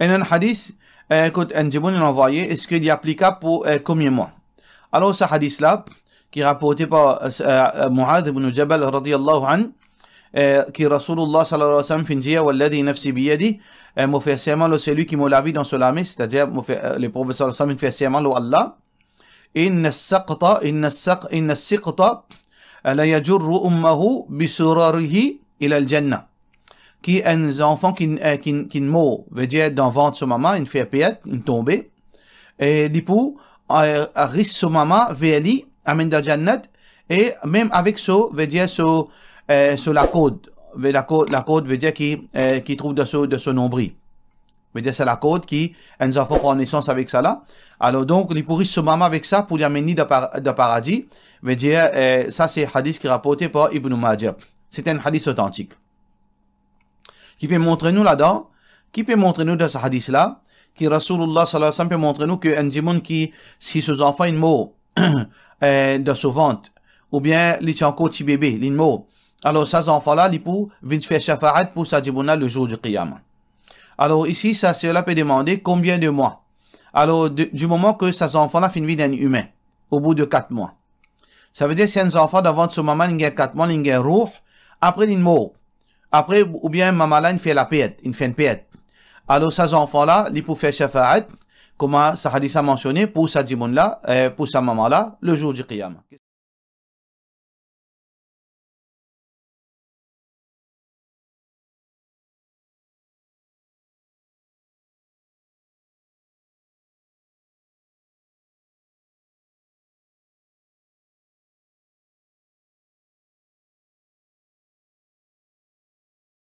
En un hadith euh, qu'Anjimoun a envoyé, est-ce qu'il est applicable pour euh, combien de mois Alors ce hadith-là, qui est rapporté par euh, Muad ibn Jabal radiallahu anhu, qui est Rasulullah sallallahu alayhi wa sallam finit والذي نفسي بيدي me fait serment le celui qui m'a la dans ce mais c'est-à-dire le prophète sallallahu alayhi wa sallam fait serment le Allah إن السقط إن السق إن السقط لا يجر أمه بسراره إلى الجنة qui est un enfant qui, euh, qui, qui meurt, veut dire ventre de sa maman, une fait piète, une tombée. Et l'ipou euh, risque sa maman, véli, amène dans Jannat, et même avec ça, veut dire sur, euh, la côte. La côte, la côte veut dire qui, euh, qui trouve de ce, de ce nombril. Veut dire c'est la côte qui, un enfant prend naissance avec ça Alors donc, l'époux risque sa maman avec ça pour l'amener amener de paradis. Veut dire, euh, ça c'est un hadith qui est rapporté par Ibn Majah. C'est un hadith authentique qui peut montrer nous là-dedans, qui peut montrer nous dans ce hadith-là, qui Rasulullah sallallahu alayhi peut montrer nous qu'un démon qui, si ses enfants une mort euh, dans son ventre, ou bien les encore petit bébé, une mort, alors ces enfants-là, ils peuvent faire shafa'at pour sa djimouna le jour du qiyamah. Alors ici, ça, cela peut demander combien de mois. Alors, du moment que ces enfants-là finissent d'un humain, au bout de quatre mois. Ça veut dire si un enfant d'avant de ce moment, il y a quatre mois, il y a roux, après il mort. Après, ou bien maman-là, il fait la piète, il fait une piète. Alors, ces enfants-là, ils peuvent faire shafa'at, comme ça a a mentionné, pour sa dimoun-là, eh, pour sa maman-là, le jour du Qiyam.